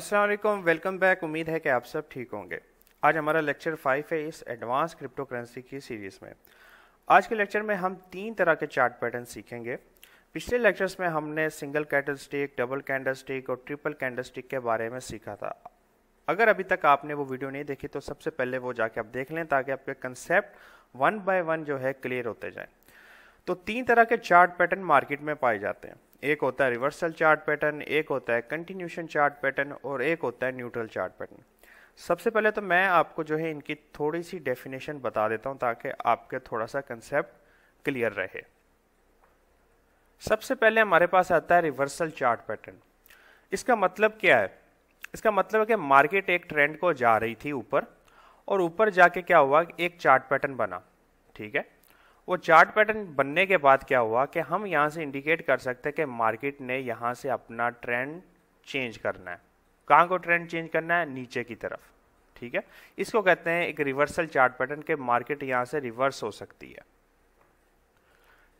अस्सलाम welcome back उम्मीद है कि आप सब ठीक होंगे आज हमारा लेक्चर फाइव है इस एडवांस क्रिप्टो करेंसी की सीरीज़ में आज के लेक्चर में हम तीन तरह के चार्ट पैटर्न सीखेंगे पिछले लेक्चर्स में हमने single candlestick double candlestick और ट्रिपल कैंडल स्टिक के बारे में सीखा था अगर अभी तक आपने वो वीडियो नहीं देखी तो सबसे पहले वो जाके आप देख लें ताकि आपके कंसेप्ट वन बाय वन जो है क्लियर होते जाए तो तीन तरह के चार्ट पैटर्न मार्केट में पाए जाते हैं एक होता है रिवर्सल चार्ट पैटर्न एक होता है कंटिन्यूशन चार्ट पैटर्न और एक होता है न्यूट्रल चार्ट पैटर्न सबसे पहले तो मैं आपको जो है इनकी थोड़ी सी डेफिनेशन बता देता हूँ ताकि आपके थोड़ा सा कंसेप्ट क्लियर रहे सबसे पहले हमारे पास आता है रिवर्सल चार्ट पैटर्न इसका मतलब क्या है इसका मतलब है कि मार्केट एक ट्रेंड को जा रही थी ऊपर और ऊपर जाके क्या हुआ एक चार्ट पैटर्न बना ठीक है वो चार्ट पैटर्न बनने के बाद क्या हुआ कि हम यहाँ से इंडिकेट कर सकते हैं कि मार्केट ने यहाँ से अपना ट्रेंड चेंज करना है कहाँ को ट्रेंड चेंज करना है नीचे की तरफ ठीक है इसको कहते हैं एक रिवर्सल चार्ट पैटर्न के मार्केट यहाँ से रिवर्स हो सकती है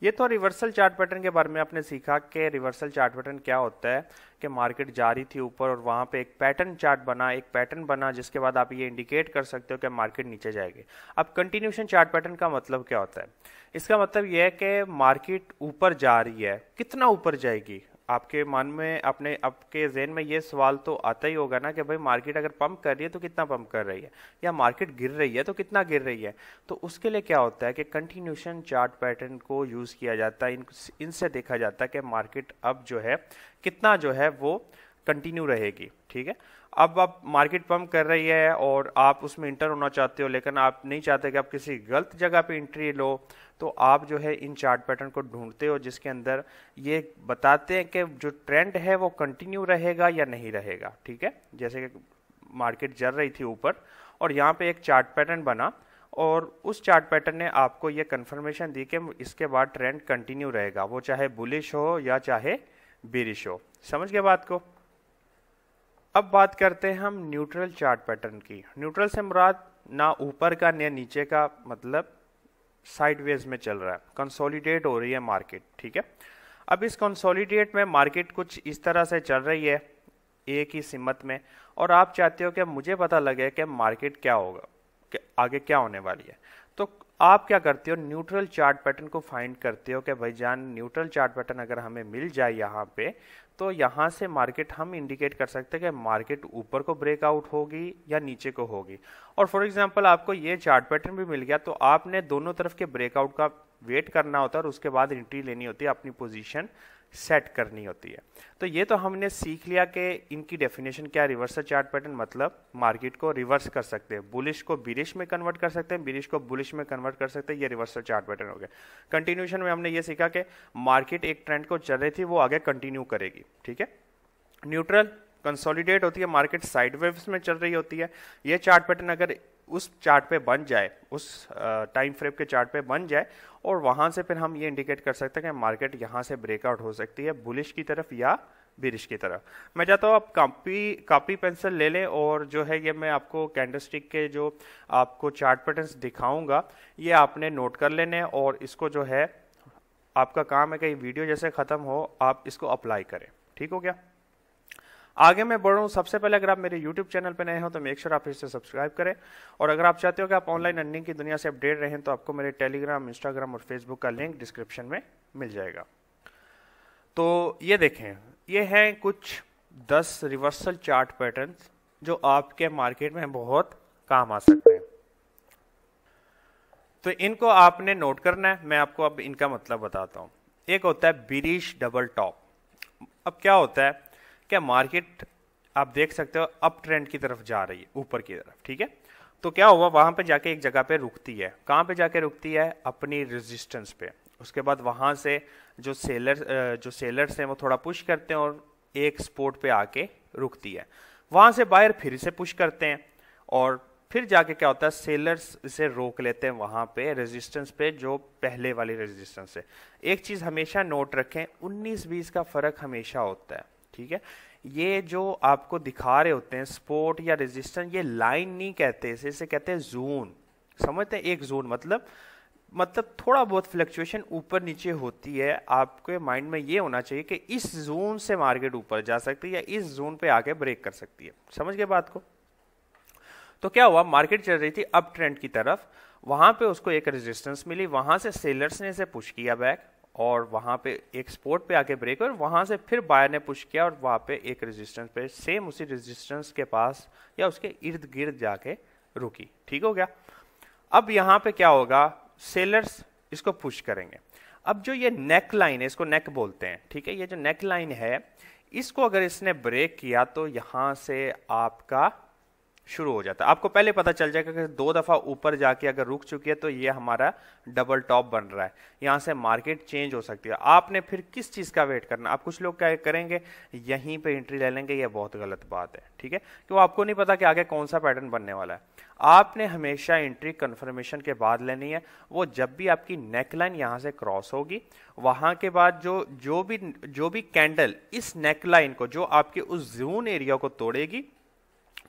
ये तो रिवर्सल चार्ट पैटर्न के बारे में आपने सीखा कि रिवर्सल चार्ट पैटर्न क्या होता है कि मार्केट जा रही थी ऊपर और वहाँ पे एक पैटर्न चार्ट बना एक पैटर्न बना जिसके बाद आप ये इंडिकेट कर सकते हो कि मार्केट नीचे जाएगी अब कंटिन्यूशन चार्ट पैटर्न का मतलब क्या होता है इसका मतलब यह है कि मार्केट ऊपर जा रही है कितना ऊपर जाएगी आपके मन में अपने आपके जहन में ये सवाल तो आता ही होगा ना कि भाई मार्केट अगर पंप कर रही है तो कितना पंप कर रही है या मार्केट गिर रही है तो कितना गिर रही है तो उसके लिए क्या होता है कि कंटिन्यूशन चार्ट पैटर्न को यूज़ किया जाता है इन इनसे देखा जाता है कि मार्केट अब जो है कितना जो है वो कंटिन्यू रहेगी ठीक है अब आप मार्केट पम्प कर रही है और आप उसमें इंटर होना चाहते हो लेकिन आप नहीं चाहते कि आप किसी गलत जगह पे इंट्री लो तो आप जो है इन चार्ट पैटर्न को ढूंढते हो जिसके अंदर ये बताते हैं कि जो ट्रेंड है वो कंटिन्यू रहेगा या नहीं रहेगा ठीक है जैसे कि मार्केट जल रही थी ऊपर और यहाँ पे एक चार्ट पैटर्न बना और उस चार्ट पैटर्न ने आपको ये कन्फर्मेशन दी कि इसके बाद ट्रेंड कंटिन्यू रहेगा वो चाहे बुलिश हो या चाहे बिरिश हो समझ गए बात को अब बात करते हैं हम न्यूट्रल चार्ट पैटर्न की न्यूट्रल से मुराद ना ऊपर का ना नीचे का मतलब साइडवेज में चल रहा है कंसोलिडेट हो रही है मार्केट ठीक है अब इस कंसोलिडेट में मार्केट कुछ इस तरह से चल रही है एक ही सिमत में और आप चाहते हो कि मुझे पता लगे कि मार्केट क्या होगा कि आगे क्या होने वाली है तो आप क्या करते हो न्यूट्रल चार्ट पैटर्न को फाइंड करते हो कि भाई जान न्यूट्रल चार्ट पैटर्न अगर हमें मिल जाए यहाँ पे तो यहाँ से मार्केट हम इंडिकेट कर सकते हैं कि मार्केट ऊपर को ब्रेकआउट होगी या नीचे को होगी और फॉर एग्जांपल आपको ये चार्ट पैटर्न भी मिल गया तो आपने दोनों तरफ के ब्रेकआउट का वेट करना होता है और उसके बाद एंट्री लेनी होती है अपनी पोजीशन सेट करनी होती है तो ये तो हमने सीख लिया कि इनकी डेफिनेशन क्या रिवर्सल चार्ट पैटर्न मतलब मार्केट को रिवर्स कर सकते हैं बुलिश को बिरिश में कन्वर्ट कर सकते हैं बिरिश को बुलिश में कन्वर्ट कर सकते हैं ये रिवर्सल चार्ट पैटर्न हो गया कंटिन्यूशन में हमने ये सीखा कि मार्केट एक ट्रेंड को चल रही थी वो आगे कंटिन्यू करेगी ठीक है न्यूट्रल कंसोलिडेट होती है मार्केट साइड में चल रही होती है ये चार्ट पैटर्न अगर उस चार्ट पे बन जाए उस टाइम फ्रेम के चार्ट पे बन जाए और वहाँ से फिर हम ये इंडिकेट कर सकते हैं कि मार्केट यहाँ से ब्रेकआउट हो सकती है बुलिश की तरफ या बिरिश की तरफ मैं चाहता हूँ आप कापी कापी पेंसिल ले लें और जो है ये मैं आपको कैंडलस्टिक के जो आपको चार्ट पैटर्न्स दिखाऊंगा ये आपने नोट कर लेने और इसको जो है आपका काम है कि वीडियो जैसे ख़त्म हो आप इसको अप्लाई करें ठीक हो गया आगे मैं बढ़ूँ सबसे पहले अगर आप मेरे यूट्यूब चैनल पर नए हो तो मेक श्योर आप इसे सब्सक्राइब करें और अगर आप चाहते हो कि आप ऑनलाइन अर्निंग की दुनिया से अपडेट रहें तो आपको मेरे टेलीग्राम इंस्टाग्राम और फेसबुक का लिंक डिस्क्रिप्शन में मिल जाएगा तो ये देखें ये हैं कुछ दस रिवर्सल चार्ट पैटर्न जो आपके मार्केट में बहुत काम आ सकते हैं तो इनको आपने नोट करना है मैं आपको अब इनका मतलब बताता हूँ एक होता है बिरीश डबल टॉप अब क्या होता है क्या मार्केट आप देख सकते हो अप ट्रेंड की तरफ जा रही है ऊपर की तरफ ठीक है तो क्या हुआ वहां पे जाके एक जगह पे रुकती है कहाँ पे जाके रुकती है अपनी रेजिस्टेंस पे उसके बाद वहां से जो सेलर जो सेलर्स हैं वो थोड़ा पुश करते हैं और एक स्पोर्ट पे आके रुकती है वहां से बायर फिर से पुश करते हैं और फिर जाके क्या होता है सेलर्स इसे रोक लेते हैं वहां पे रेजिस्टेंस पे जो पहले वाली रेजिस्टेंस है एक चीज हमेशा नोट रखें 19 बीस का फर्क हमेशा होता है ठीक है ये जो आपको दिखा रहे होते हैं स्पोर्ट या रेजिस्टेंस ये लाइन नहीं कहते इसे इसे कहते हैं जोन समझते हैं एक जोन मतलब मतलब थोड़ा बहुत फ्लक्चुएशन ऊपर नीचे होती है आपके माइंड में ये होना चाहिए कि इस जोन से मार्केट ऊपर जा सकती है या इस जोन पे आके ब्रेक कर सकती है समझ गए बात को तो क्या हुआ मार्केट चल रही थी अप ट्रेंड की तरफ वहां पे उसको एक रेजिस्टेंस मिली वहां से सेलर्स ने इसे पुश किया बैक और वहाँ पे एक स्पोर्ट पे आके ब्रेक और वहाँ से फिर बायर ने पुश किया और वहाँ पे एक रेजिस्टेंस पे सेम उसी रेजिस्टेंस के पास या उसके इर्द गिर्द जाके रुकी ठीक हो गया अब यहाँ पे क्या होगा सेलर्स इसको पुश करेंगे अब जो ये नेक लाइन है इसको नेक बोलते हैं ठीक है ये जो नेक लाइन है इसको अगर इसने ब्रेक किया तो यहाँ से आपका शुरू हो जाता है आपको पहले पता चल जाएगा कि दो दफ़ा ऊपर जाके अगर रुक चुकी है तो ये हमारा डबल टॉप बन रहा है यहाँ से मार्केट चेंज हो सकती है आपने फिर किस चीज़ का वेट करना आप कुछ लोग क्या करेंगे यहीं पे एंट्री ले लेंगे ये बहुत गलत बात है ठीक है क्यों आपको नहीं पता कि आगे कौन सा पैटर्न बनने वाला है आपने हमेशा एंट्री कन्फर्मेशन के बाद लेनी है वो जब भी आपकी नेकलाइन यहाँ से क्रॉस होगी वहाँ के बाद जो जो भी जो भी कैंडल इस नेकलाइन को जो आपके उस जून एरिया को तोड़ेगी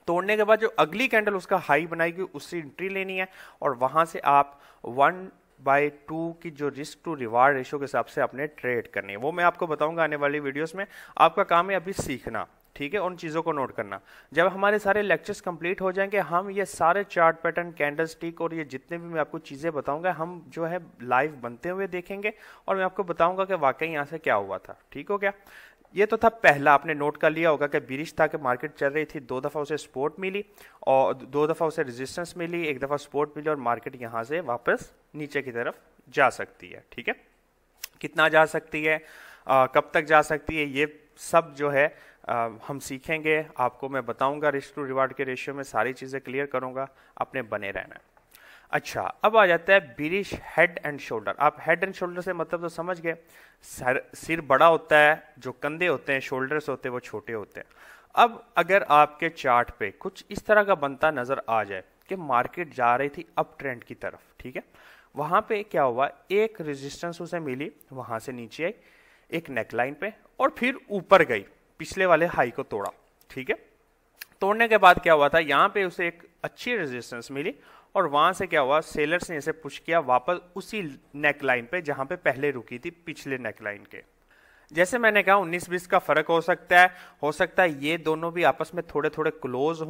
तोड़ने के बाद जो अगली कैंडल उसका हाई बनाएगी उससे एंट्री लेनी है और वहां से आप वन बाय टू की जो रिस्क टू रिवार्ड रेशो के हिसाब से आपने ट्रेड करनी है वो मैं आपको बताऊंगा आने वाली वीडियोस में आपका काम है अभी सीखना ठीक है उन चीज़ों को नोट करना जब हमारे सारे लेक्चर्स कंप्लीट हो जाएंगे हम ये सारे चार्ट पैटर्न कैंडल स्टिक और ये जितने भी मैं आपको चीज़ें बताऊंगा हम जो है लाइव बनते हुए देखेंगे और मैं आपको बताऊंगा कि वाकई यहाँ से क्या हुआ था ठीक हो गया ये तो था पहला आपने नोट कर लिया होगा कि बिरिश था कि मार्केट चल रही थी दो दफ़ा उसे सपोर्ट मिली और दो दफ़ा उसे रेजिस्टेंस मिली एक दफ़ा सपोर्ट मिली और मार्केट यहाँ से वापस नीचे की तरफ जा सकती है ठीक है कितना जा सकती है आ, कब तक जा सकती है ये सब जो है आ, हम सीखेंगे आपको मैं बताऊंगा रिस्क टू रिवार्ड के रेशियो में सारी चीज़ें क्लियर करूंगा अपने बने रहना है अच्छा अब आ जाता है ब्रिश हेड एंड शोल्डर आप हेड एंड शोल्डर से मतलब तो समझ गए सर सिर बड़ा होता है जो कंधे होते हैं शोल्डर्स होते हैं वो छोटे होते हैं अब अगर आपके चार्ट पे कुछ इस तरह का बनता नज़र आ जाए कि मार्केट जा रही थी अप ट्रेंड की तरफ ठीक है वहाँ पे क्या हुआ एक रेजिस्टेंस उसे मिली वहाँ से नीचे आई एक नेकलाइन पे और फिर ऊपर गई पिछले वाले हाई को तोड़ा ठीक है तोड़ने के बाद क्या हुआ था यहाँ पे उसे एक अच्छी रेजिस्टेंस मिली और वहां से क्या हुआ सेलर्स ने इसे पुश किया वापस उसी नेक लाइन पे जहां पे पहले रुकी थी पिछले नेक लाइन के जैसे मैंने कहा 19-20 का फर्क हो सकता है हो सकता है ये दोनों भी आपस में थोड़े थोड़े क्लोज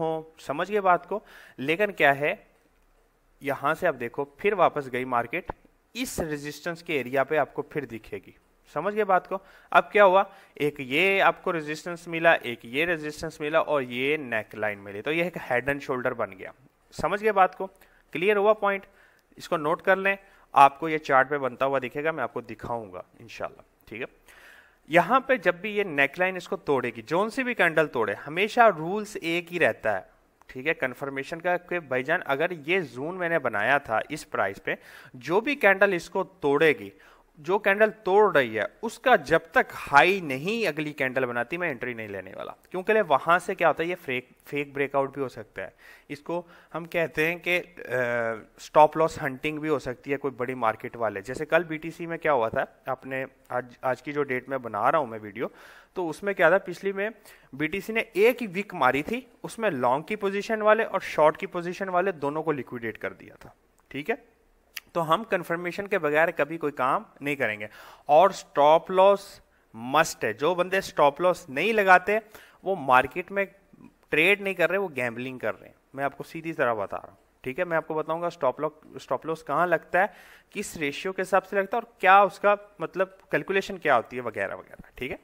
समझ गए बात को लेकिन क्या है यहां से आप देखो फिर वापस गई मार्केट इस रेजिस्टेंस के एरिया पे आपको फिर दिखेगी समझ गए बात को अब क्या हुआ एक ये आपको रेजिस्टेंस मिला एक ये रेजिस्टेंस मिला और ये नेक लाइन मिली तो ये एक हेड एंड शोल्डर बन गया समझ गए बात को क्लियर हुआ पॉइंट इसको नोट कर लें आपको ये चार्ट पे बनता हुआ दिखेगा मैं आपको दिखाऊंगा इनशाला ठीक है यहां पे जब भी ये नेकलाइन इसको तोड़ेगी जोन सी भी कैंडल तोड़े हमेशा रूल्स एक ही रहता है ठीक है कंफर्मेशन का कि भाईजान अगर ये जोन मैंने बनाया था इस प्राइस पे जो भी कैंडल इसको तोड़ेगी जो कैंडल तोड़ रही है उसका जब तक हाई नहीं अगली कैंडल बनाती मैं एंट्री नहीं लेने वाला क्योंकि वहां से क्या होता है ये फेक फेक ब्रेकआउट भी हो सकता है इसको हम कहते हैं कि स्टॉप लॉस हंटिंग भी हो सकती है कोई बड़ी मार्केट वाले जैसे कल बीटीसी में क्या हुआ था आपने आज आज की जो डेट में बना रहा हूँ मैं वीडियो तो उसमें क्या था पिछली में बीटीसी ने एक ही विक मारी थी उसमें लॉन्ग की पोजिशन वाले और शॉर्ट की पोजिशन वाले दोनों को लिक्विडेट कर दिया था ठीक है तो हम कंफर्मेशन के बगैर कभी कोई काम नहीं करेंगे और स्टॉप लॉस मस्ट है जो बंदे स्टॉप लॉस नहीं लगाते वो मार्केट में ट्रेड नहीं कर रहे वो गैम्बलिंग कर रहे हैं मैं आपको सीधी तरह बता रहा हूँ ठीक है मैं आपको बताऊंगा स्टॉप लॉस स्टॉप लॉस कहाँ लगता है किस रेशियो के हिसाब से लगता है और क्या उसका मतलब कैलकुलेशन क्या होती है वगैरह वगैरह ठीक है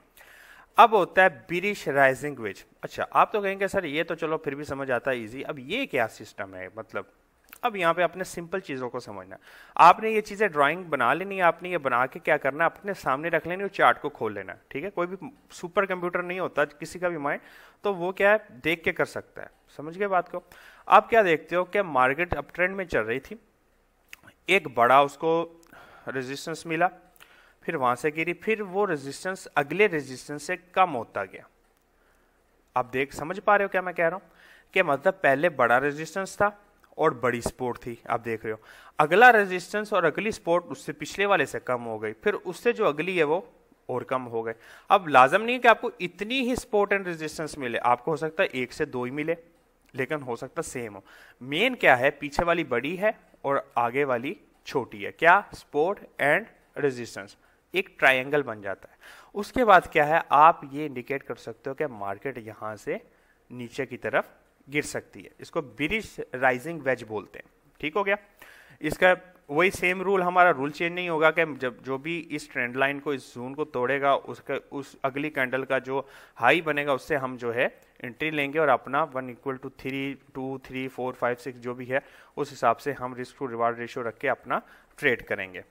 अब होता है बिरिश राइजिंग वेज अच्छा आप तो कहेंगे सर ये तो चलो फिर भी समझ आता है इजी अब ये क्या सिस्टम है मतलब अब यहाँ पे आपने सिंपल चीज़ों को समझना आपने ये चीज़ें ड्राइंग बना लेनी आपने ये बना के क्या करना है अपने सामने रख लेनी और चार्ट को खोल लेना ठीक है कोई भी सुपर कंप्यूटर नहीं होता किसी का भी माइंड तो वो क्या है देख के कर सकता है समझ गए बात को आप क्या देखते हो क्या मार्केट अप ट्रेंड में चल रही थी एक बड़ा उसको रेजिस्टेंस मिला फिर वहाँ से गिरी फिर वो रेजिस्टेंस अगले रेजिस्टेंस से कम होता गया आप देख समझ पा रहे हो क्या मैं कह रहा हूँ क्या मतलब पहले बड़ा रेजिस्टेंस था और बड़ी सपोर्ट थी आप देख रहे हो अगला रेजिस्टेंस और अगली सपोर्ट उससे पिछले वाले से कम हो गई फिर उससे जो अगली है वो और कम हो गए अब लाजम नहीं है कि आपको इतनी ही सपोर्ट एंड रेजिस्टेंस मिले आपको हो सकता है एक से दो ही मिले लेकिन हो सकता सेम हो मेन क्या है पीछे वाली बड़ी है और आगे वाली छोटी है क्या सपोर्ट एंड रेजिस्टेंस एक ट्रायंगल बन जाता है उसके बाद क्या है आप ये इंडिकेट कर सकते हो कि मार्केट यहाँ से नीचे की तरफ गिर सकती है इसको बिरिश राइजिंग वेज बोलते हैं ठीक हो गया इसका वही सेम रूल हमारा रूल चेंज नहीं होगा कि जब जो भी इस ट्रेंड लाइन को इस जोन को तोड़ेगा उसका उस अगली कैंडल का जो हाई बनेगा उससे हम जो है एंट्री लेंगे और अपना one equal to three two three four five six जो भी है उस हिसाब से हम रिस्क टू रिवार्ड रेशियो रख के अपना ट्रेड करेंगे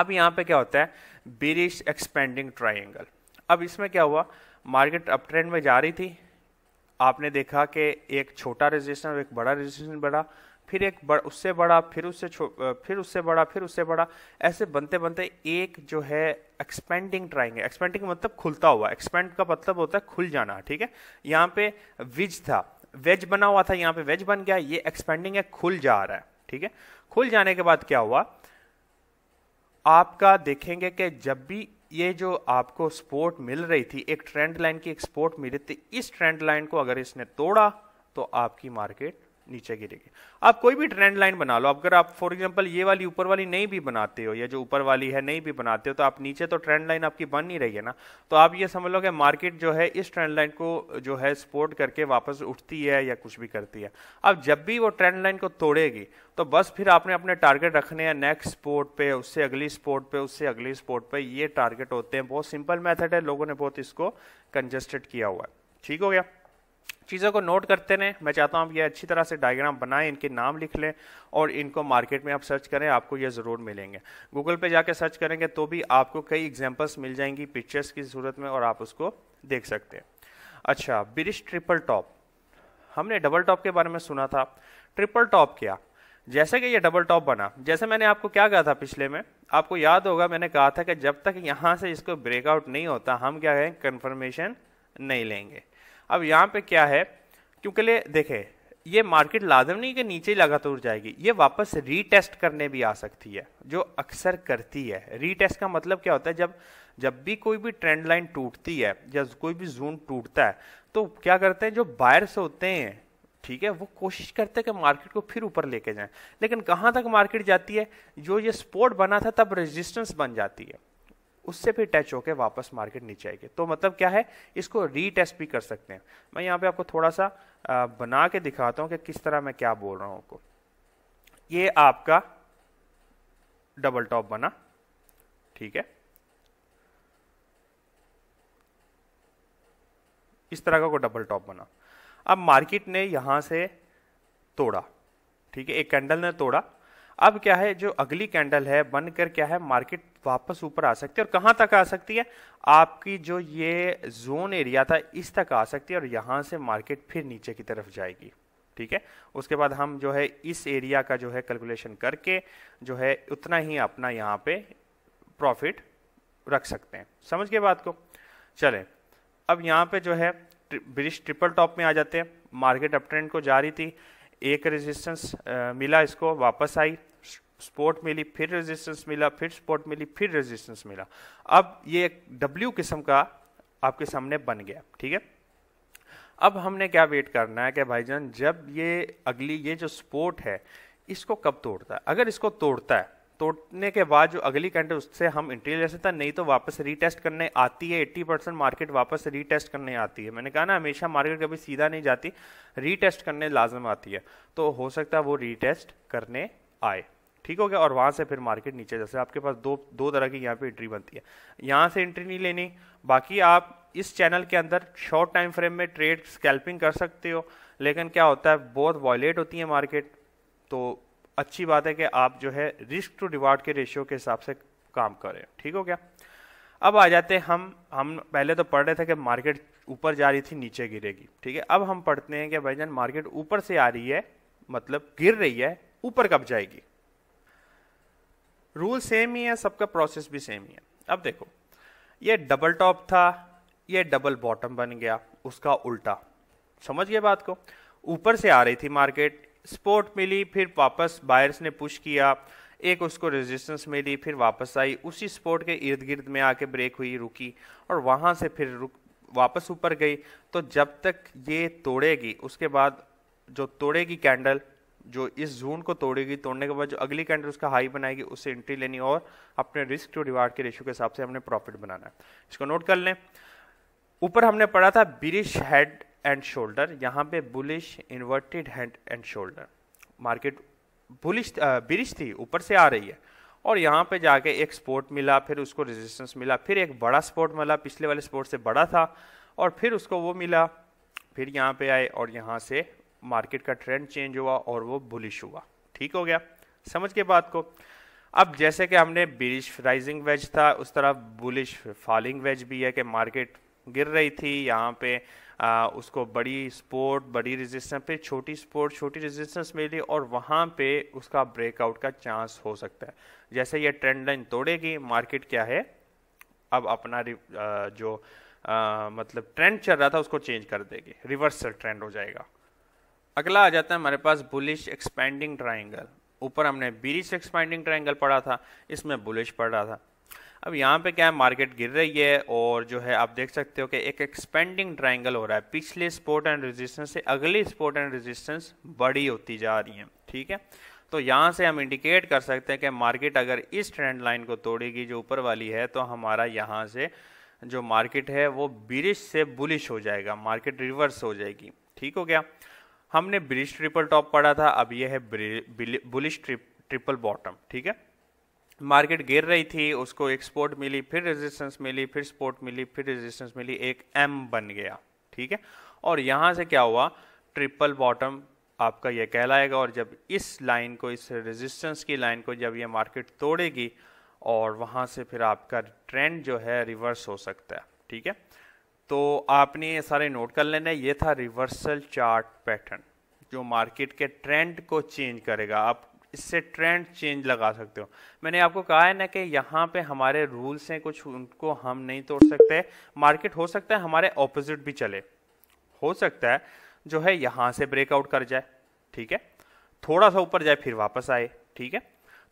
अब यहाँ पे क्या होता है बिरिश एक्सपेंडिंग ट्राइंगल अब इसमें क्या हुआ मार्केट अप ट्रेंड में जा रही थी आपने देखा कि एक छोटा रजिस्टेंस एक बड़ा रजिस्टर बढ़ा फिर एक बड़ा उससे बड़ा फिर उससे फिर उससे बड़ा फिर उससे बड़ा ऐसे बनते बनते एक जो है एक्सपेंडिंग ट्राइंगल एक्सपेंडिंग मतलब खुलता हुआ एक्सपेंड का मतलब होता है खुल जाना ठीक है यहाँ पे विज था वेज बना हुआ था यहाँ पे वेज बन गया ये एक्सपेंडिंग है खुल जा रहा है ठीक है खुल जाने के बाद क्या हुआ आपका देखेंगे कि जब भी ये जो आपको सपोर्ट मिल रही थी एक ट्रेंड लाइन की एक सपोर्ट मिली थी इस ट्रेंड लाइन को अगर इसने तोड़ा तो आपकी मार्केट नीचे गिरेगी आप कोई भी ट्रेंड लाइन बना लो अगर आप फॉर एग्जांपल ये वाली ऊपर वाली नहीं भी बनाते हो या जो ऊपर वाली है नहीं भी बनाते हो तो आप नीचे तो ट्रेंड लाइन आपकी बन नहीं रही है ना तो आप ये समझ लो कि मार्केट जो है इस ट्रेंड लाइन को जो है सपोर्ट करके वापस उठती है या कुछ भी करती है अब जब भी वो ट्रेंड लाइन को तोड़ेगी तो बस फिर आपने अपने टारगेट रखने हैं नेक्स्ट स्पोर्ट पे उससे अगली स्पोर्ट पे उससे अगली स्पोर्ट पे ये टारगेट होते हैं बहुत सिंपल मेथड है लोगों ने बहुत इसको कंजस्टेड किया हुआ है ठीक हो गया चीज़ों को नोट करते रहें मैं चाहता हूँ आप ये अच्छी तरह से डायग्राम बनाएं इनके नाम लिख लें और इनको मार्केट में आप सर्च करें आपको ये ज़रूर मिलेंगे गूगल पे जाके सर्च करेंगे तो भी आपको कई एग्जांपल्स मिल जाएंगी पिक्चर्स की सूरत में और आप उसको देख सकते हैं अच्छा ब्रिश ट्रिपल टॉप हमने डबल टॉप के बारे में सुना था ट्रिपल टॉप क्या जैसे कि यह डबल टॉप बना जैसे मैंने आपको क्या कहा था पिछले में आपको याद होगा मैंने कहा था कि जब तक यहाँ से इसको ब्रेकआउट नहीं होता हम क्या कहें कन्फर्मेशन नहीं लेंगे अब यहाँ पे क्या है क्योंकि ले देखें ये मार्केट लाजम नहीं कि नीचे ही लगातार जाएगी ये वापस रीटेस्ट करने भी आ सकती है जो अक्सर करती है रीटेस्ट का मतलब क्या होता है जब जब भी कोई भी ट्रेंड लाइन टूटती है या कोई भी जोन टूटता है तो क्या करते हैं जो बायर्स होते हैं ठीक है वो कोशिश करते हैं कि मार्केट को फिर ऊपर लेके जाएं लेकिन कहाँ तक मार्केट जाती है जो ये स्पोर्ट बना था तब रेजिस्टेंस बन जाती है उससे फिर टच होकर वापस मार्केट नीचे आएगी तो मतलब क्या है इसको रीटेस्ट भी कर सकते हैं मैं यहाँ पे आपको थोड़ा सा बना के दिखाता हूँ कि किस तरह मैं क्या बोल रहा हूँ आपको ये आपका डबल टॉप बना ठीक है इस तरह का को डबल टॉप बना अब मार्केट ने यहाँ से तोड़ा ठीक है एक कैंडल ने तोड़ा अब क्या है जो अगली कैंडल है बनकर क्या है मार्केट वापस ऊपर आ सकती है और कहाँ तक आ सकती है आपकी जो ये जोन एरिया था इस तक आ सकती है और यहाँ से मार्केट फिर नीचे की तरफ जाएगी ठीक है उसके बाद हम जो है इस एरिया का जो है कैलकुलेशन करके जो है उतना ही अपना यहाँ पे प्रॉफिट रख सकते हैं समझ गए बात को चले अब यहाँ पे जो है ब्रिज ट्रिपल टॉप में आ जाते हैं मार्केट अप ट्रेंड को जा रही थी एक रेजिस्टेंस मिला इसको वापस आई स्पोर्ट मिली फिर रेजिस्टेंस मिला फिर स्पोर्ट मिली फिर रेजिस्टेंस मिला अब ये एक डब्ल्यू किस्म का आपके सामने बन गया ठीक है अब हमने क्या वेट करना है कि भाईजान जब ये अगली ये जो स्पोर्ट है इसको कब तोड़ता है अगर इसको तोड़ता है तोड़ने के बाद जो अगली कंट उससे हम इंट्री ले सकते हैं नहीं तो वापस रीटेस्ट करने आती है 80 परसेंट मार्केट वापस रीटेस्ट करने आती है मैंने कहा ना हमेशा मार्केट कभी सीधा नहीं जाती रीटेस्ट करने लाजम आती है तो हो सकता है वो रीटेस्ट करने आए ठीक हो गया और वहाँ से फिर मार्केट नीचे जैसे आपके पास दो दो तरह की यहाँ पे एंट्री बनती है यहाँ से एंट्री नहीं लेनी बाकी आप इस चैनल के अंदर शॉर्ट टाइम फ्रेम में ट्रेड स्कैल्पिंग कर सकते हो लेकिन क्या होता है बहुत वॉयलेट होती है मार्केट तो अच्छी बात है कि आप जो है रिस्क टू रिवार्ड के रेशियो के हिसाब से काम करें ठीक हो गया अब आ जाते हैं हम हम पहले तो पढ़ रहे थे कि मार्केट ऊपर जा रही थी नीचे गिरेगी ठीक है अब हम पढ़ते हैं कि भाई जान मार्केट ऊपर से आ रही है मतलब गिर रही है ऊपर कब जाएगी रूल सेम ही है सबका प्रोसेस भी सेम ही है अब देखो ये डबल टॉप था ये डबल बॉटम बन गया उसका उल्टा समझ गए बात को ऊपर से आ रही थी मार्केट स्पोर्ट मिली फिर वापस बायर्स ने पुश किया एक उसको रेजिस्टेंस मिली फिर वापस आई उसी स्पोर्ट के इर्द गिर्द में आके ब्रेक हुई रुकी और वहाँ से फिर रुक वापस ऊपर गई तो जब तक ये तोड़ेगी उसके बाद जो तोड़ेगी कैंडल जो इस जोन को तोड़ेगी तोड़ने के बाद जो अगली कैंडल उसका हाई बनाएगी उससे एंट्री लेनी और अपने रिस्क टू रिवार्ड के रेशियो के हिसाब से हमने प्रॉफिट बनाना है इसको नोट कर लें ऊपर हमने पढ़ा था बिरिश हेड एंड शोल्डर यहाँ पे bullish inverted head and shoulder market bullish bearish थी ऊपर से आ रही है और यहाँ पे जाके एक स्पोर्ट मिला फिर उसको रेजिस्टेंस मिला फिर एक बड़ा स्पोर्ट मिला पिछले वाले स्पोर्ट से बड़ा था और फिर उसको वो मिला फिर यहाँ पे आए और यहाँ से मार्केट का ट्रेंड चेंज हुआ और वो बुलिश हुआ ठीक हो गया समझ के बात को अब जैसे कि हमने बिलिश राइजिंग वेज था उस तरह बुलिश फॉलिंग वेज भी है कि मार्केट गिर रही थी यहाँ पे आ, उसको बड़ी स्पोर्ट बड़ी रेजिस्टेंस पे छोटी स्पोर्ट छोटी रेजिस्टेंस मिली और वहाँ पे उसका ब्रेकआउट का चांस हो सकता है जैसे ये ट्रेंड लाइन तोड़ेगी मार्केट क्या है अब अपना जो आ, मतलब ट्रेंड चल रहा था उसको चेंज कर देगी रिवर्सल ट्रेंड हो जाएगा अगला आ जाता है हमारे पास बुलिश एक्सपेंडिंग ट्राइंगल ऊपर हमने बीरिश एक्सपेंडिंग ट्राइंगल पढ़ा था इसमें बुलिश पढ़ रहा था अब यहाँ पे क्या है मार्केट गिर रही है और जो है आप देख सकते हो कि एक एक्सपेंडिंग ट्राइंगल हो रहा है पिछले स्पोर्ट एंड रेजिस्टेंस से अगली स्पोर्ट एंड रेजिस्टेंस बड़ी होती जा रही है ठीक है तो यहाँ से हम इंडिकेट कर सकते हैं कि मार्केट अगर इस ट्रेंड लाइन को तोड़ेगी जो ऊपर वाली है तो हमारा यहाँ से जो मार्केट है वो बिरिश से बुलिश हो जाएगा मार्केट रिवर्स हो जाएगी ठीक हो गया हमने ब्रिज ट्रिपल टॉप पढ़ा था अब यह है बुलिश ट्रिप, ट्रिपल बॉटम ठीक है मार्केट गिर रही थी उसको एक सपोर्ट मिली फिर रेजिस्टेंस मिली फिर सपोर्ट मिली फिर रेजिस्टेंस मिली एक एम बन गया ठीक है और यहाँ से क्या हुआ ट्रिपल बॉटम आपका यह कहलाएगा और जब इस लाइन को इस रेजिस्टेंस की लाइन को जब यह मार्केट तोड़ेगी और वहाँ से फिर आपका ट्रेंड जो है रिवर्स हो सकता है ठीक है तो आपने ये सारे नोट कर लेना ये था रिवर्सल चार्ट पैटर्न जो मार्केट के ट्रेंड को चेंज करेगा आप इससे ट्रेंड चेंज लगा सकते हो मैंने आपको कहा है ना कि यहाँ पे हमारे रूल्स हैं कुछ उनको हम नहीं तोड़ सकते मार्केट हो सकता है हमारे ऑपोजिट भी चले हो सकता है जो है यहाँ से ब्रेकआउट कर जाए ठीक है थोड़ा सा ऊपर जाए फिर वापस आए ठीक है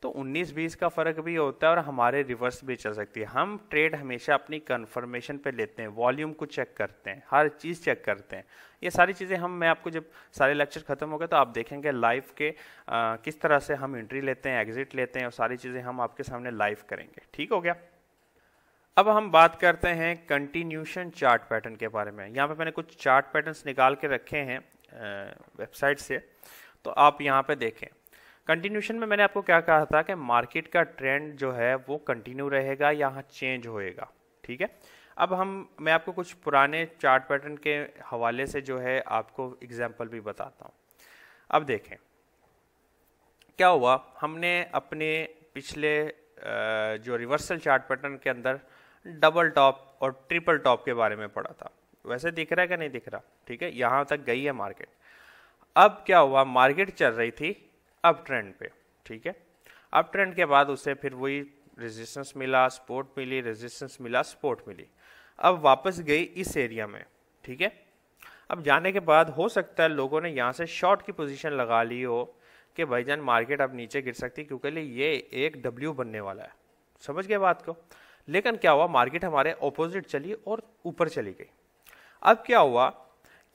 तो 19-20 का फ़र्क भी होता है और हमारे रिवर्स भी चल सकती है हम ट्रेड हमेशा अपनी कन्फर्मेशन पे लेते हैं वॉल्यूम को चेक करते हैं हर चीज़ चेक करते हैं ये सारी चीज़ें हम मैं आपको जब सारे लेक्चर ख़त्म हो गए तो आप देखेंगे लाइफ के आ, किस तरह से हम एंट्री लेते हैं एग्ज़िट लेते हैं और सारी चीज़ें हम आपके सामने लाइव करेंगे ठीक हो गया अब हम बात करते हैं कंटिन्यूशन चार्ट पैटर्न के बारे में यहाँ पे मैंने कुछ चार्ट पैटर्न निकाल के रखे हैं वेबसाइट से तो आप यहाँ पे देखें कंटिन्यूशन में मैंने आपको क्या कहा था कि मार्केट का ट्रेंड जो है वो कंटिन्यू रहेगा यहाँ चेंज होएगा ठीक है अब हम मैं आपको कुछ पुराने चार्ट पैटर्न के हवाले से जो है आपको एग्जाम्पल भी बताता हूँ अब देखें क्या हुआ हमने अपने पिछले जो रिवर्सल चार्ट पैटर्न के अंदर डबल टॉप और ट्रिपल टॉप के बारे में पढ़ा था वैसे दिख रहा है कि नहीं दिख रहा ठीक है यहाँ तक गई है मार्केट अब क्या हुआ मार्केट चल रही थी अप ट्रेंड पे ठीक है अप ट्रेंड के बाद उसे फिर वही रेजिस्टेंस मिला सपोर्ट मिली रेजिस्टेंस मिला सपोर्ट मिली अब वापस गई इस एरिया में ठीक है अब जाने के बाद हो सकता है लोगों ने यहाँ से शॉर्ट की पोजीशन लगा ली हो कि भाई जान मार्केट अब नीचे गिर सकती है क्योंकि ये एक डब्ल्यू बनने वाला है समझ गए बात को लेकिन क्या हुआ मार्केट हमारे ऑपोजिट चली और ऊपर चली गई अब क्या हुआ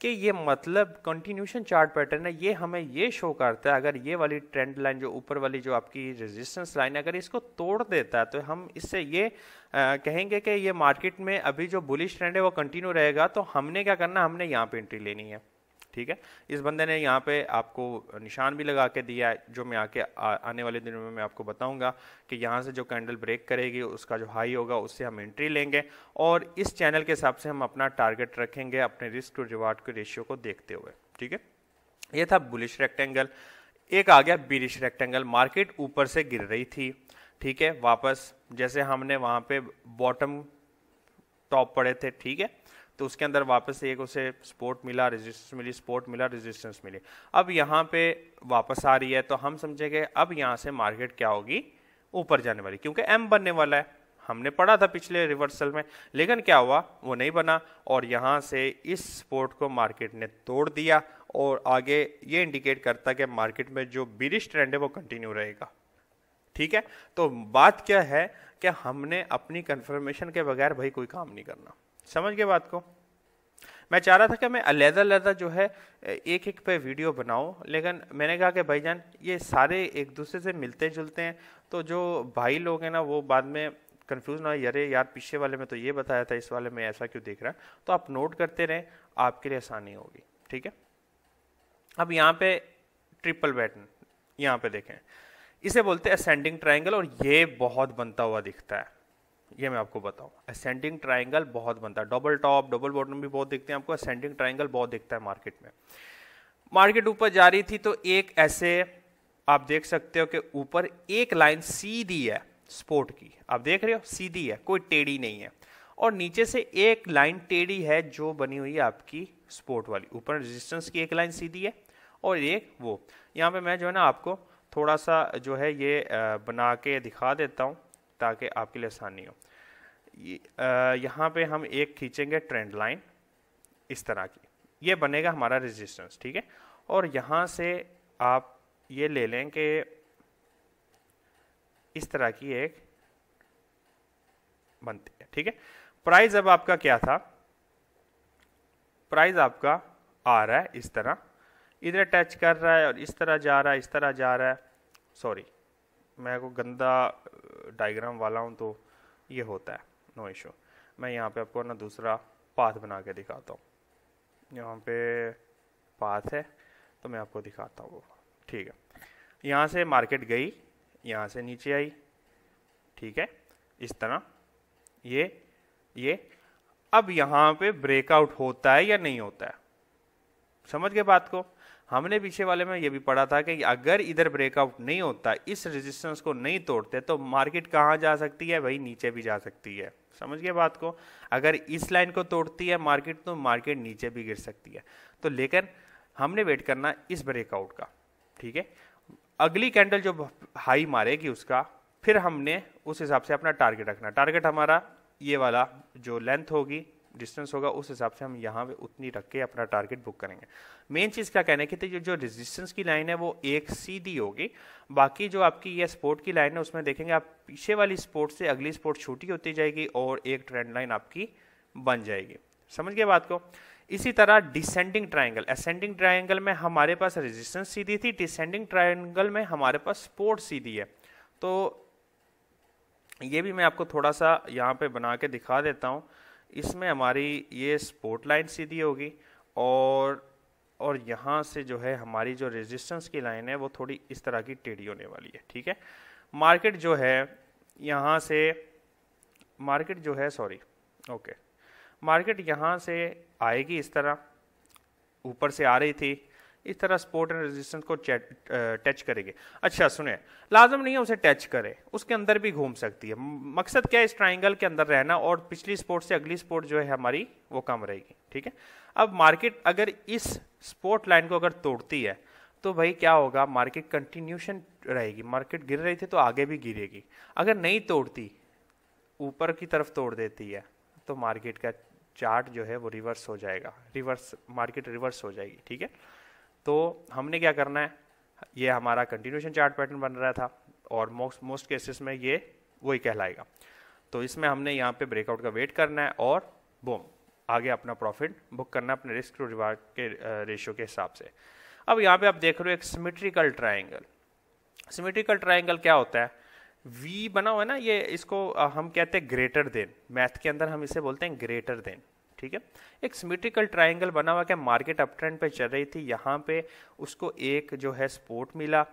कि ये मतलब कंटिन्यूशन चार्ट पैटर्न है ये हमें ये शो करता है अगर ये वाली ट्रेंड लाइन जो ऊपर वाली जो आपकी रेजिस्टेंस लाइन है अगर इसको तोड़ देता है तो हम इससे ये आ, कहेंगे कि ये मार्केट में अभी जो बुलिश ट्रेंड है वो कंटिन्यू रहेगा तो हमने क्या करना हमने यहाँ पे एंट्री लेनी है ठीक है इस बंदे ने यहाँ पे आपको निशान भी लगा के दिया है जो मैं आके आने वाले दिनों में मैं आपको बताऊंगा कि यहाँ से जो कैंडल ब्रेक करेगी उसका जो हाई होगा उससे हम एंट्री लेंगे और इस चैनल के हिसाब से हम अपना टारगेट रखेंगे अपने रिस्क टू रिवार्ड के रेशियो को देखते हुए ठीक है ये था बुलिश रेक्टेंगल एक आ गया बिलिश रेक्टेंगल मार्केट ऊपर से गिर रही थी ठीक है वापस जैसे हमने वहाँ पे बॉटम टॉप पड़े थे ठीक है तो उसके अंदर वापस एक उसे सपोर्ट मिला रेजिस्टेंस मिली सपोर्ट मिला रेजिस्टेंस मिली अब यहाँ पे वापस आ रही है तो हम समझेंगे अब यहाँ से मार्केट क्या होगी ऊपर जाने वाली क्योंकि एम बनने वाला है हमने पढ़ा था पिछले रिवर्सल में लेकिन क्या हुआ वो नहीं बना और यहाँ से इस सपोर्ट को मार्केट ने तोड़ दिया और आगे ये इंडिकेट करता कि मार्केट में जो बिरिश ट्रेंड है वो कंटिन्यू रहेगा ठीक है तो बात क्या है कि हमने अपनी कंफर्मेशन के बगैर भाई कोई काम नहीं करना समझ गए बात को मैं चाह रहा था कि मैं अलहदा अलहदा जो है एक एक पे वीडियो बनाऊं लेकिन मैंने कहा कि भाईजान ये सारे एक दूसरे से मिलते जुलते हैं तो जो भाई लोग हैं ना वो बाद में कंफ्यूज ना हो यारे यार पीछे वाले में तो ये बताया था इस वाले में ऐसा क्यों देख रहा है तो आप नोट करते रहें आपके लिए आसानी होगी ठीक है अब यहाँ पे ट्रिपल बैटन यहाँ पे देखें इसे बोलते हैं असेंडिंग ट्राइंगल और ये बहुत बनता हुआ दिखता है ये मैं आपको बताऊँ असेंडिंग ट्राइंगल बहुत बनता है डबल टॉप डबल बॉटम भी बहुत दिखते हैं आपको असेंडिंग ट्राइंगल बहुत दिखता है मार्केट में मार्केट ऊपर जा रही थी तो एक ऐसे आप देख सकते हो कि ऊपर एक लाइन सीधी है स्पोर्ट की आप देख रहे हो सीधी है कोई टेढ़ी नहीं है और नीचे से एक लाइन टेढ़ी है जो बनी हुई है आपकी स्पोर्ट वाली ऊपर रेजिस्टेंस की एक लाइन सीधी है और एक वो यहाँ पे मैं जो है ना आपको थोड़ा सा जो है ये बना के दिखा देता हूँ ताकि आपके लिए आसानी हो यहाँ पे हम एक खींचेंगे ट्रेंड लाइन इस तरह की ये बनेगा हमारा रेजिस्टेंस ठीक है और यहाँ से आप ये ले लें कि इस तरह की एक बनती है ठीक है प्राइस अब आपका क्या था प्राइस आपका आ रहा है इस तरह इधर टच कर रहा है और इस तरह जा रहा है इस तरह जा रहा है सॉरी मैं को गंदा डायग्राम वाला हूँ तो ये होता है नो no इशू मैं यहाँ पे आपको ना दूसरा पाथ बना के दिखाता हूँ यहाँ पे पाथ है तो मैं आपको दिखाता हूँ वो ठीक है यहाँ से मार्केट गई यहाँ से नीचे आई ठीक है इस तरह ये ये अब यहाँ पे ब्रेकआउट होता है या नहीं होता है समझ गए बात को हमने पीछे वाले में ये भी पढ़ा था कि अगर इधर ब्रेकआउट नहीं होता इस रेजिस्टेंस को नहीं तोड़ते तो मार्केट कहाँ जा सकती है भाई नीचे भी जा सकती है समझ गए बात को अगर इस लाइन को तोड़ती है मार्केट तो मार्केट नीचे भी गिर सकती है तो लेकिन हमने वेट करना इस ब्रेकआउट का ठीक है अगली कैंडल जो हाई मारेगी उसका फिर हमने उस हिसाब से अपना टारगेट रखना टारगेट हमारा ये वाला जो लेंथ होगी डिस्टेंस होगा उस हिसाब से हम यहाँ पे उतनी रख के अपना टारगेट बुक करेंगे मेन चीज़ क्या कहना है कि जो जो रेजिस्टेंस की लाइन है वो एक सीधी होगी बाकी जो आपकी ये स्पोर्ट की लाइन है उसमें देखेंगे आप पीछे वाली स्पोर्ट से अगली स्पोर्ट छोटी होती जाएगी और एक ट्रेंड लाइन आपकी बन जाएगी समझ गए बात को इसी तरह डिसेंडिंग ट्राइंगल असेंडिंग ट्राइंगल में हमारे पास रेजिस्टेंस सीधी थी डिसेंडिंग ट्राइंगल में हमारे पास स्पोर्ट सीधी है तो ये भी मैं आपको थोड़ा सा यहाँ पे बना के दिखा देता हूँ इसमें हमारी ये स्पोर्ट लाइन सीधी होगी और और यहाँ से जो है हमारी जो रेजिस्टेंस की लाइन है वो थोड़ी इस तरह की टेढ़ी होने वाली है ठीक है मार्केट जो है यहाँ से मार्केट जो है सॉरी ओके मार्केट यहाँ से आएगी इस तरह ऊपर से आ रही थी इस तरह सपोर्ट एंड रेजिस्टेंस को टच करेगी अच्छा सुने लाजम नहीं है उसे टच करे उसके अंदर भी घूम सकती है मकसद क्या है इस ट्राइंगल के अंदर रहना और पिछली स्पोर्ट से अगली स्पोर्ट जो है हमारी वो कम रहेगी ठीक है अब मार्केट अगर इस स्पोर्ट लाइन को अगर तोड़ती है तो भाई क्या होगा मार्केट कंटिन्यूशन रहेगी मार्केट गिर रही थी तो आगे भी गिरेगी अगर नहीं तोड़ती ऊपर की तरफ तोड़ देती है तो मार्केट का चार्ट जो है वो रिवर्स हो जाएगा रिवर्स मार्केट रिवर्स हो जाएगी ठीक है तो हमने क्या करना है ये हमारा कंटिन्यूशन चार्ट पैटर्न बन रहा था और मोस्ट मोस्ट केसेस में ये वही कहलाएगा तो इसमें हमने यहाँ पे ब्रेकआउट का वेट करना है और बोम आगे अपना प्रॉफिट बुक करना अपने रिस्क टू रिवार्ड के रेशियो के हिसाब से अब यहाँ पे आप देख रहे हो एक सिमेट्रिकल ट्राइंगल सिमेट्रिकल ट्राइंगल क्या होता है वी बना हुआ है ना ये इसको हम कहते हैं ग्रेटर देन मैथ के अंदर हम इसे बोलते हैं ग्रेटर देन ठीक है एक सिमेट्रिकल ट्राइंगल बना हुआ क्या मार्केट अप ट्रेंड पे चल रही थी यहाँ पे उसको एक जो है सपोर्ट मिला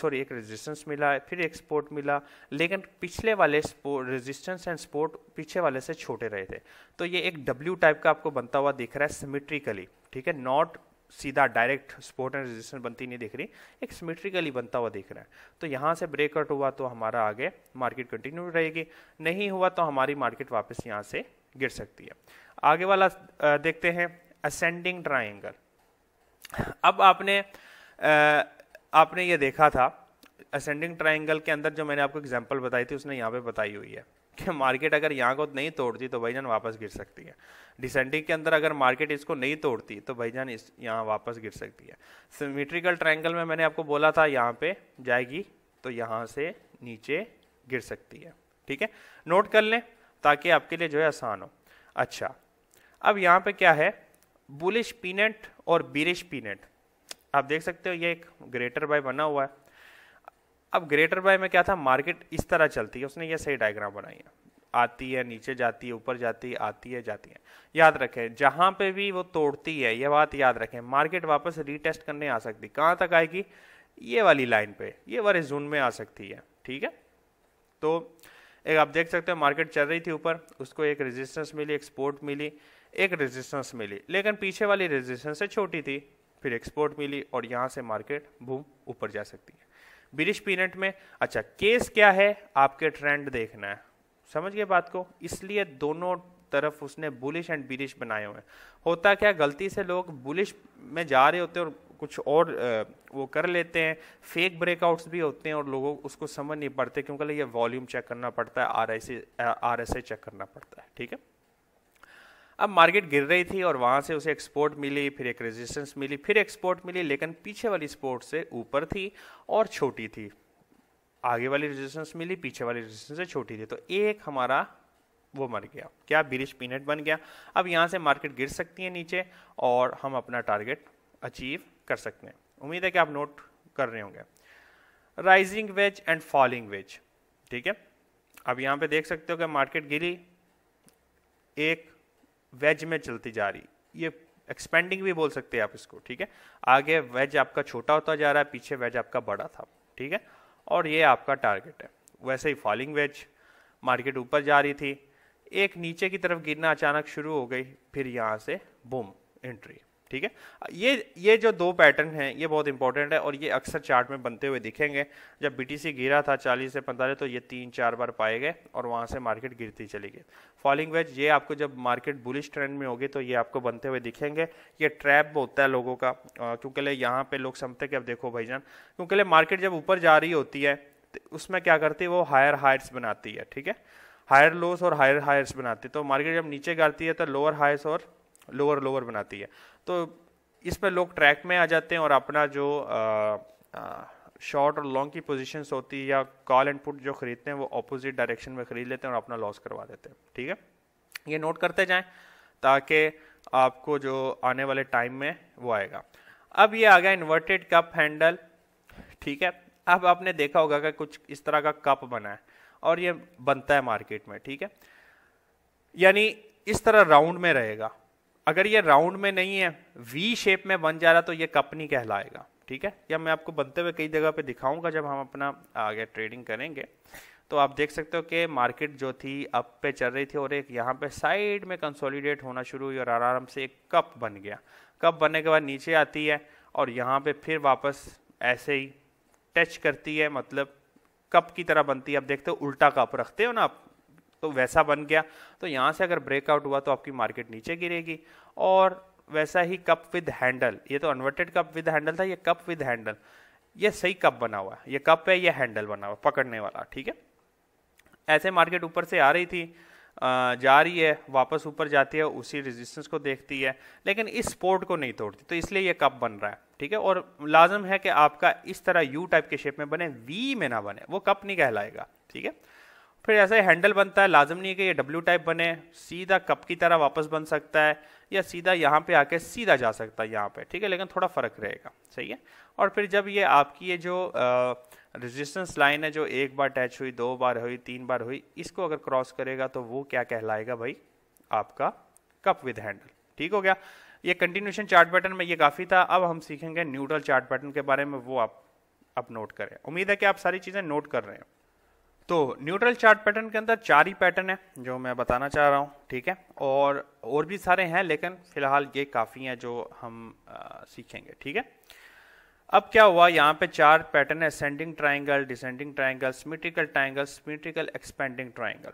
सॉरी एक रेजिस्टेंस मिला फिर एक सपोर्ट मिला लेकिन पिछले वाले रेजिस्टेंस एंड सपोर्ट पीछे वाले से छोटे रहे थे तो ये एक डब्ल्यू टाइप का आपको बनता हुआ दिख रहा है सिमेट्रिकली ठीक है नॉट सीधा डायरेक्ट सपोर्ट एंड रेजिस्टेंस बनती नहीं दिख रही एक सिमेट्रिकली बनता हुआ दिख रहा है तो यहाँ से ब्रेकआउट हुआ तो हमारा आगे मार्केट कंटिन्यू रहेगी नहीं हुआ तो हमारी मार्केट वापस यहाँ से गिर सकती है आगे वाला देखते हैं असेंडिंग ट्राइंगल अब आपने आपने ये देखा था असेंडिंग ट्राइंगल के अंदर जो मैंने आपको एग्जाम्पल बताई थी उसने यहाँ पे बताई हुई है कि मार्केट अगर यहाँ को नहीं तोड़ती तो भाईजान वापस गिर सकती है डिसेंडिंग के अंदर अगर मार्केट इसको नहीं तोड़ती तो भाईजान इस यहाँ वापस गिर सकती है सिमेट्रिकल ट्राइंगल में मैंने आपको बोला था यहाँ पे जाएगी तो यहाँ से नीचे गिर सकती है ठीक है नोट कर लें ताकि आपके लिए जो है आसान हो अच्छा अब यहाँ पे क्या है बुलिश पीनेट और बिरिश पीनेट आप देख सकते हो ये एक ग्रेटर बाय बना हुआ है अब ग्रेटर बाय में क्या था मार्केट इस तरह चलती है उसने ये सही डायग्राम बनाई है आती है नीचे जाती है ऊपर जाती है आती है जाती है याद रखें जहाँ पे भी वो तोड़ती है ये बात याद रखें मार्केट वापस रीटेस्ट करने आ सकती कहाँ तक आएगी ये वाली लाइन पे ये वाले जोन में आ सकती है ठीक है तो एक आप देख सकते हो मार्केट चल रही थी ऊपर उसको एक रेजिस्टेंस मिली एक मिली एक रेजिस्टेंस मिली लेकिन पीछे वाली रेजिस्टेंस से छोटी थी फिर एक्सपोर्ट मिली और यहाँ से मार्केट भूम ऊपर जा सकती है ब्रिश पीरियड में अच्छा केस क्या है आपके ट्रेंड देखना है समझ गए बात को इसलिए दोनों तरफ उसने बुलिश एंड ब्रिश बनाए हुए हैं होता क्या गलती से लोग बुलिश में जा रहे होते हैं और कुछ और वो कर लेते हैं फेक ब्रेकआउट्स भी होते हैं और लोगों उसको समझ नहीं पड़ते क्योंकि ये वॉल्यूम चेक करना पड़ता है R I R S I check करना पड़ता है ठीक है अब मार्केट गिर रही थी और वहाँ से उसे एक्सपोर्ट मिली फिर एक रेजिस्टेंस मिली फिर एक्सपोर्ट मिली लेकिन पीछे वाली स्पोर्ट से ऊपर थी और छोटी थी आगे वाली रेजिस्टेंस मिली पीछे वाली रेजिस्टेंस से छोटी थी तो एक हमारा वो मर गया क्या बिरिश पीनट बन गया अब यहाँ से मार्केट गिर सकती है नीचे और हम अपना टारगेट अचीव कर सकते हैं उम्मीद है कि आप नोट कर रहे होंगे rising wedge and falling wedge ठीक है अब यहाँ पे देख सकते हो कि मार्केट गिरी एक वेज में चलती जा रही ये एक्सपेंडिंग भी बोल सकते हैं आप इसको ठीक है आगे वेज आपका छोटा होता जा रहा है पीछे वेज आपका बड़ा था ठीक है और ये आपका टारगेट है वैसे ही फॉलिंग वेज मार्केट ऊपर जा रही थी एक नीचे की तरफ गिरना अचानक शुरू हो गई फिर यहाँ से बूम एंट्री ठीक है ये ये जो दो पैटर्न हैं ये बहुत इंपॉर्टेंट है और ये अक्सर चार्ट में बनते हुए दिखेंगे जब बीटीसी गिरा था 40 से पैंतालीस तो ये तीन चार बार पाए गए और वहाँ से मार्केट गिरती चली गई फॉलिंग वेज ये आपको जब मार्केट बुलिश ट्रेंड में होगी तो ये आपको बनते हुए दिखेंगे ये ट्रैप होता है लोगों का क्योंकि यहाँ पर लोग समझते कि अब देखो भाईजान क्योंकि लिए मार्केट जब ऊपर जा रही होती है तो उसमें क्या करती है वो हायर हाइट्स बनाती है ठीक है हायर लोस और हायर हायर्स बनाती है तो मार्केट जब नीचे गाती है तो लोअर हाइस और लोअर लोअर बनाती है तो इस पर लोग ट्रैक में आ जाते हैं और अपना जो शॉर्ट और लॉन्ग की पोजीशंस होती है या कॉल एंड पुट जो खरीदते हैं वो अपोजिट डायरेक्शन में खरीद लेते हैं और अपना लॉस करवा देते हैं ठीक है ये नोट करते जाएं ताकि आपको जो आने वाले टाइम में वो आएगा अब ये आ गया इन्वर्टेड कप हैंडल ठीक है अब आपने देखा होगा कि कुछ इस तरह का कप बना है और ये बनता है मार्केट में ठीक है यानी इस तरह राउंड में रहेगा अगर ये राउंड में नहीं है वी शेप में बन जा रहा तो ये कप नहीं कहलाएगा ठीक है या मैं आपको बनते हुए कई जगह पे दिखाऊंगा जब हम अपना आगे ट्रेडिंग करेंगे तो आप देख सकते हो कि मार्केट जो थी अप पे चल रही थी और एक यहाँ पे साइड में कंसोलिडेट होना शुरू हुई और आराम से एक कप बन गया कप बनने के बाद नीचे आती है और यहाँ पे फिर वापस ऐसे ही टच करती है मतलब कप की तरह बनती है आप देखते हो उल्टा कप रखते हो ना आप तो वैसा बन गया तो यहाँ से अगर ब्रेकआउट हुआ तो आपकी मार्केट नीचे गिरेगी और वैसा ही कप विद हैंडल ये तो अनवर्टेड कप विद हैंडल था ये कप विद हैंडल ये सही कप बना हुआ है ये कप है ये हैंडल बना हुआ पकड़ने वाला ठीक है ऐसे मार्केट ऊपर से आ रही थी जा रही है वापस ऊपर जाती है उसी रेजिस्टेंस को देखती है लेकिन इस स्पोर्ट को नहीं तोड़ती तो इसलिए ये कप बन रहा है ठीक है और लाजम है कि आपका इस तरह यू टाइप के शेप में बने वी में ना बने वो कप नहीं कहलाएगा ठीक है फिर ऐसे हैंडल बनता है लाजम नहीं है कि ये डब्ल्यू टाइप बने सीधा कप की तरह वापस बन सकता है या सीधा यहाँ पे आके सीधा जा सकता है यहाँ पे ठीक है लेकिन थोड़ा फ़र्क रहेगा सही है और फिर जब ये आपकी ये जो रेजिस्टेंस लाइन है जो एक बार अटैच हुई दो बार हुई तीन बार हुई इसको अगर क्रॉस करेगा तो वो क्या कहलाएगा भाई आपका कप विद हैंडल ठीक हो गया ये कंटिन्यूशन चार्ट पैटर्न में ये काफ़ी था अब हम सीखेंगे न्यूट्रल चार्ट पैटर्न के बारे में वो आप अब नोट करें उम्मीद है कि आप सारी चीज़ें नोट कर रहे हैं तो न्यूट्रल चार्ट पैटर्न के अंदर चार ही पैटर्न है जो मैं बताना चाह रहा हूँ ठीक है और और भी सारे हैं लेकिन फिलहाल ये काफ़ी हैं जो हम आ, सीखेंगे ठीक है अब क्या हुआ यहाँ पे चार पैटर्न है ascending triangle descending triangle symmetrical triangle symmetrical expanding triangle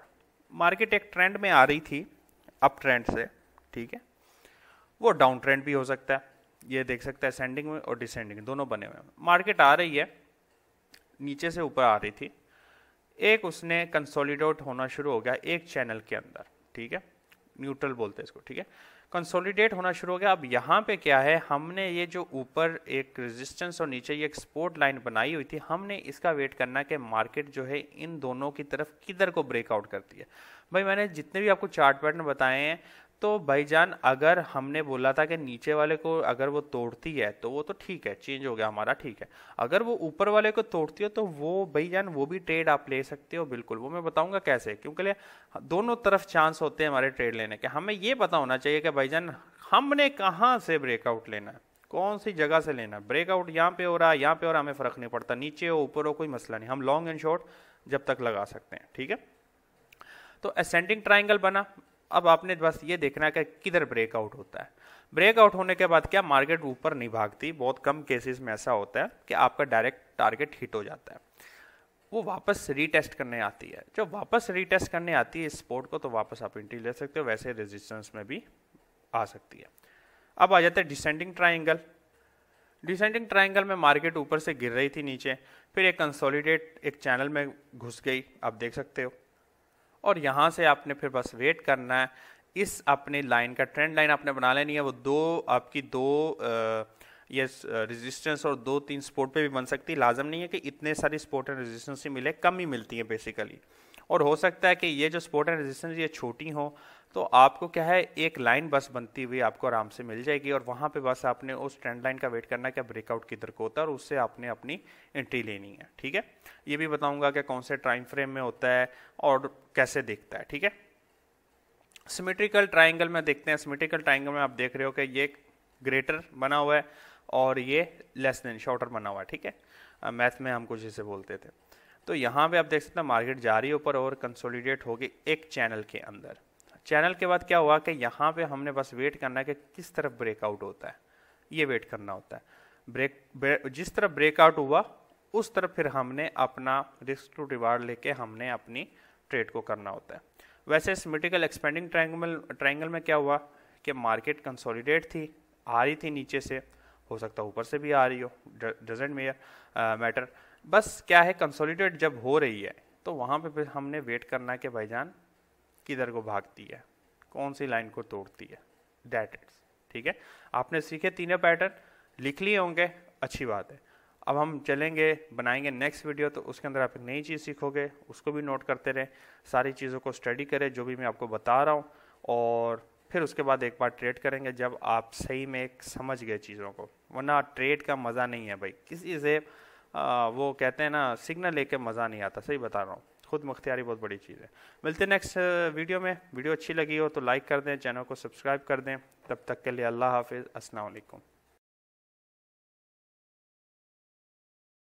market एक ट्रेंड में आ रही थी अप ट्रेंड से ठीक है वो डाउन ट्रेंड भी हो सकता है ये देख सकते हैं सेंडिंग में और डिसेंडिंग दोनों बने हुए हैं मार्केट आ रही है नीचे से ऊपर आ रही थी एक उसने कंसोलिडेट होना शुरू हो गया एक चैनल के अंदर ठीक है न्यूट्रल बोलते हैं इसको ठीक है कंसोलिडेट होना शुरू हो गया अब यहाँ पे क्या है हमने ये जो ऊपर एक रेजिस्टेंस और नीचे ये एक लाइन बनाई हुई थी हमने इसका वेट करना कि मार्केट जो है इन दोनों की तरफ किधर को ब्रेकआउट करती है भाई मैंने जितने भी आपको चार्ट पैटर्न बताए हैं तो भाईजान अगर हमने बोला था कि नीचे वाले को अगर वो तोड़ती है तो वो तो ठीक है चेंज हो गया हमारा ठीक है अगर वो ऊपर वाले को तोड़ती हो तो वो भाई जान वो भी ट्रेड आप ले सकते हो बिल्कुल वो मैं बताऊंगा कैसे क्योंकि दोनों तरफ चांस होते हैं हमारे ट्रेड लेने के हमें ये पता होना चाहिए कि भाईजान हमने कहाँ से ब्रेकआउट लेना है कौन सी जगह से लेना है ब्रेकआउट यहाँ पे हो रहा है यहाँ पे हो रहा है हमें फ़र्क नहीं पड़ता नीचे हो ऊपर हो कोई मसला नहीं हम लॉन्ग एंड शॉर्ट जब तक लगा सकते हैं ठीक है तो असेंडिंग ट्राइंगल बना अब आपने बस ये देखना है कि किधर ब्रेकआउट होता है ब्रेकआउट होने के बाद क्या मार्केट ऊपर नहीं भागती बहुत कम केसेस में ऐसा होता है कि आपका डायरेक्ट टारगेट हिट हो जाता है वो वापस रीटेस्ट करने आती है जब वापस रीटेस्ट करने आती है इस स्पोर्ट को तो वापस आप एंट्री ले सकते हो वैसे रेजिस्टेंस में भी आ सकती है अब आ जाता है डिसेंडिंग ट्राइंगल डिसेंडिंग ट्राइंगल में मार्केट ऊपर से गिर रही थी नीचे फिर एक कंसोलिडेट एक चैनल में घुस गई आप देख सकते हो और यहाँ से आपने फिर बस वेट करना है इस अपने लाइन का ट्रेंड लाइन आपने बना लेनी है वो दो आपकी दो ये रेजिस्टेंस और दो तीन स्पोर्ट पे भी बन सकती है लाजम नहीं है कि इतने सारी स्पोर्ट एंड रेजिस्टेंस ही मिले कम ही मिलती है बेसिकली और हो सकता है कि ये जो स्पोर्ट एंड रेजिस्टेंस ये छोटी हो तो आपको क्या है एक लाइन बस बनती हुई आपको आराम से मिल जाएगी और वहाँ पे बस आपने उस ट्रेंड लाइन का वेट करना है क्या ब्रेकआउट किधर को होता है और उससे आपने अपनी एंट्री लेनी है ठीक है ये भी बताऊंगा कि कौन से टाइम फ्रेम में होता है और कैसे देखता है ठीक है सिमेट्रिकल ट्राइंगल में देखते हैं सिमेट्रिकल ट्राइंगल में आप देख रहे हो कि ये ग्रेटर बना हुआ है और ये लेस देन शॉर्टर बना हुआ है ठीक है मैथ में हम कुछ इसे बोलते थे तो यहाँ पे आप देख सकते हैं मार्केट जा रही है ऊपर और कंसोलिडेट होगी एक चैनल के अंदर चैनल के बाद क्या हुआ कि यहाँ पे हमने बस वेट करना है कि किस तरफ ब्रेकआउट होता है ये वेट करना होता है ब्रेक, जिस तरफ ब्रेकआउट हुआ उस तरफ फिर हमने अपना रिस्क टू रिवार्ड लेके हमने अपनी ट्रेड को करना होता है वैसे सिमेट्रिकल एक्सपेंडिंग ट्रायंगल ट्रैंगल में क्या हुआ कि मार्केट कंसोलिडेट थी आ रही थी नीचे से हो सकता है ऊपर से भी आ रही हो डजेंट मेयर मैटर बस क्या है कंसोलिडेट जब हो रही है तो वहाँ पे फिर हमने वेट करना कि भाईजान किधर को भागती है कौन सी लाइन को तोड़ती है डेट इट्स ठीक है आपने सीखे तीनों पैटर्न लिख लिए होंगे अच्छी बात है अब हम चलेंगे बनाएंगे नेक्स्ट वीडियो तो उसके अंदर आप एक नई चीज़ सीखोगे उसको भी नोट करते रहें सारी चीज़ों को स्टडी करें जो भी मैं आपको बता रहा हूँ और फिर उसके बाद एक बार ट्रेड करेंगे जब आप सही में एक समझ गए चीज़ों को वरना ट्रेड का मज़ा नहीं है भाई किसी से आ, वो कहते हैं ना सिग्नल लेके मज़ा नहीं आता सही बता रहा हूँ खुद मुख्तियारी बहुत बड़ी चीज़ है मिलते नेक्स्ट वीडियो uh, में वीडियो अच्छी लगी हो तो लाइक कर दें चैनल को सब्सक्राइब कर दें तब तक के लिए अल्लाह हाफिज़ वालेकुम